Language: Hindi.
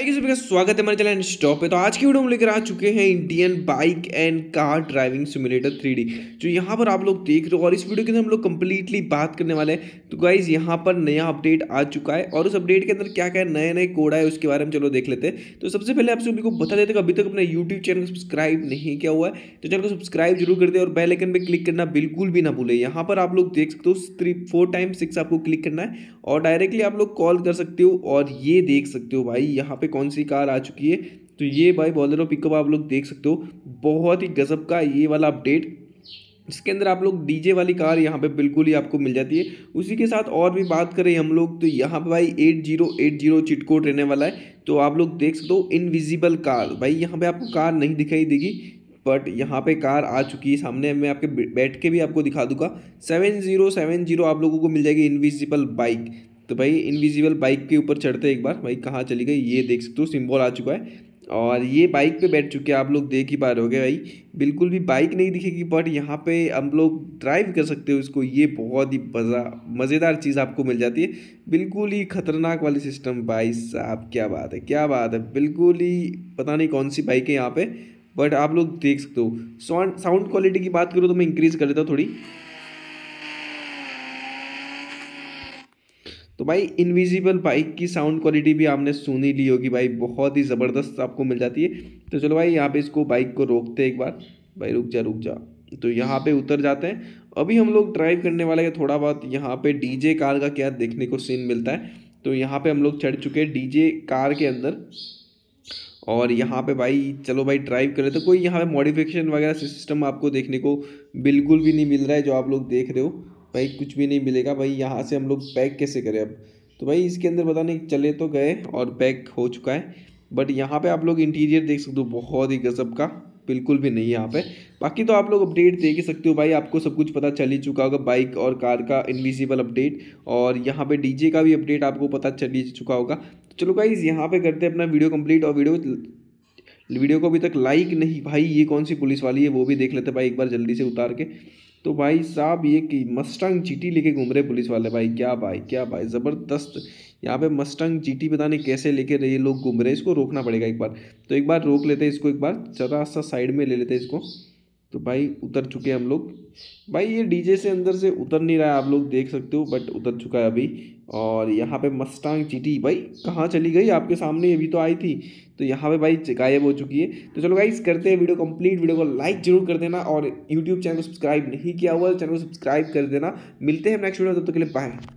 सभी का स्वागत है हमारे चैनल स्टॉप पे तो आज की वीडियो हम लेकर आ चुके हैं Indian bike and car driving simulator three जो यहाँ पर आप लोग देख रहे हो और इस वीडियो के अंदर हम लोग कम्प्लीटली बात करने वाले हैं तो गाइज यहाँ पर नया अपडेट आ चुका है और उस अपडेट के अंदर क्या क्या नए नए कोड आए उसके बारे में चलो देख लेते हैं तो सबसे पहले आप सभी को बता देते अभी तक अपने यूट्यूब चैनल को सब्सक्राइब नहीं किया हुआ है तो चैनल को सब्सक्राइब जरूर कर दे और बेलाइकन पर क्लिक करना बिल्कुल भी ना भूले यहाँ पर आप लोग देख सकते हो थ्री फोर टाइम सिक्स आपको क्लिक करना है और डायरेक्टली आप लोग कॉल कर सकते हो और ये देख सकते हो भाई यहाँ पे पे कौन सी कार आ चुकी है तो ये भाई बॉलरो पिकअप आप लोग देख सकते हो बहुत ही गजब का ये वाला अपडेट इसके अंदर आप लोग डीजे वाली कार यहाँ पे बिल्कुल ही आपको मिल जाती है उसी के साथ और भी बात करें हम लोग तो यहाँ पे भाई एट जीरो एट जीरो चिटकोट रहने वाला है तो आप लोग देख सकते हो इनविजिबल कार भाई यहाँ पे आपको कार नहीं दिखाई देगी बट यहाँ पे कार आ चुकी है सामने मैं आपके बैठ के भी आपको दिखा दूंगा सेवन जीरो सेवन जीरो आप लोगों को मिल जाएगी इनविजिबल बाइक तो भाई इनविजिबल बाइक के ऊपर चढ़ते एक बार भाई कहाँ चली गई ये देख सकते हो सिम्बॉल आ चुका है और ये बाइक पे बैठ चुके हैं आप लोग देख ही पा रहे हो भाई बिल्कुल भी बाइक नहीं दिखेगी बट यहाँ पे हम लोग ड्राइव कर सकते हो इसको ये बहुत ही मज़ा मज़ेदार चीज़ आपको मिल जाती है बिल्कुल ही खतरनाक वाली सिस्टम भाई साहब क्या बात है क्या बात है बिल्कुल ही पता नहीं कौन सी बाइक है यहाँ पर बट आप लोग देख सकते हो साउंड क्वालिटी की बात करूँ तो मैं इंक्रीज़ कर देता हूँ थोड़ी तो भाई इनविजिबल बाइक की साउंड क्वालिटी भी आपने सुनी ली होगी भाई बहुत ही ज़बरदस्त आपको मिल जाती है तो चलो भाई यहाँ पे इसको बाइक को रोकते एक बार भाई रुक जा रुक जा तो यहाँ पे उतर जाते हैं अभी हम लोग ड्राइव करने वाले हैं थोड़ा बहुत यहाँ पे डीजे कार का क्या देखने को सीन मिलता है तो यहाँ पर हम लोग चढ़ चुके हैं डी कार के अंदर और यहाँ पे भाई चलो भाई ड्राइव करें तो कोई यहाँ पे मॉडिफिकेशन वगैरह सिस्टम आपको देखने को बिल्कुल भी नहीं मिल रहा है जो आप लोग देख रहे हो भाई कुछ भी नहीं मिलेगा भाई यहाँ से हम लोग पैक कैसे करें अब तो भाई इसके अंदर पता नहीं चले तो गए और पैक हो चुका है बट यहाँ पे आप लोग इंटीरियर देख सकते हो बहुत ही गजब का बिल्कुल भी नहीं यहाँ पे बाकी तो आप लोग अपडेट देख ही सकते हो भाई आपको सब कुछ पता चल ही चुका होगा बाइक और कार का इनविजिबल अपडेट और यहाँ पे डीजे का भी अपडेट आपको पता चल ही चुका होगा तो चलो भाई यहाँ पे करते हैं अपना वीडियो कंप्लीट और वीडियो वीडियो को अभी तक लाइक नहीं भाई ये कौन सी पुलिस वाली है वो भी देख लेते भाई एक बार जल्दी से उतार के तो भाई साहब ये कि मस्टंग जीटी लेके घूम रहे पुलिस वाले भाई क्या भाई क्या भाई ज़बरदस्त यहाँ पे मस्टंग जीटी पता नहीं कैसे लेके रहे लोग घूम रहे इसको रोकना पड़ेगा एक बार तो एक बार रोक लेते हैं इसको एक बार ज़रा सा साइड में ले लेते हैं इसको तो भाई उतर चुके हम लोग भाई ये डीजे से अंदर से उतर नहीं रहा है आप लोग देख सकते हो बट उतर चुका है अभी और यहाँ पे मस्टांग चीटी भाई कहाँ चली गई आपके सामने अभी तो आई थी तो यहाँ पे भाई गायब हो चुकी है तो चलो भाई करते हैं वीडियो कंप्लीट वीडियो को लाइक जरूर कर देना और यूट्यूब चैनल को सब्सक्राइब नहीं किया हुआ चैनल तो को सब्सक्राइब कर देना मिलते हैं नेक्स्ट वीडियो तब तक के लिए बाय